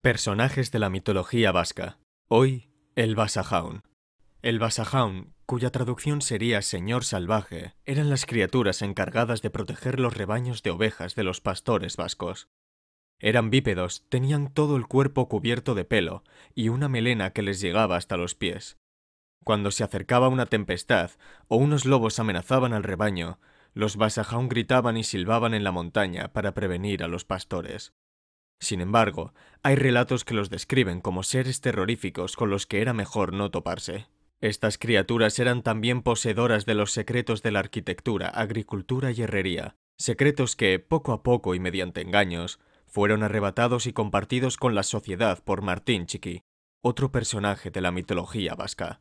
Personajes de la mitología vasca. Hoy, el Basajaun. El Basajaun, cuya traducción sería Señor Salvaje, eran las criaturas encargadas de proteger los rebaños de ovejas de los pastores vascos. Eran bípedos, tenían todo el cuerpo cubierto de pelo y una melena que les llegaba hasta los pies. Cuando se acercaba una tempestad o unos lobos amenazaban al rebaño, los Basajaun gritaban y silbaban en la montaña para prevenir a los pastores. Sin embargo, hay relatos que los describen como seres terroríficos con los que era mejor no toparse. Estas criaturas eran también poseedoras de los secretos de la arquitectura, agricultura y herrería, secretos que, poco a poco y mediante engaños, fueron arrebatados y compartidos con la sociedad por Martín Chiqui, otro personaje de la mitología vasca.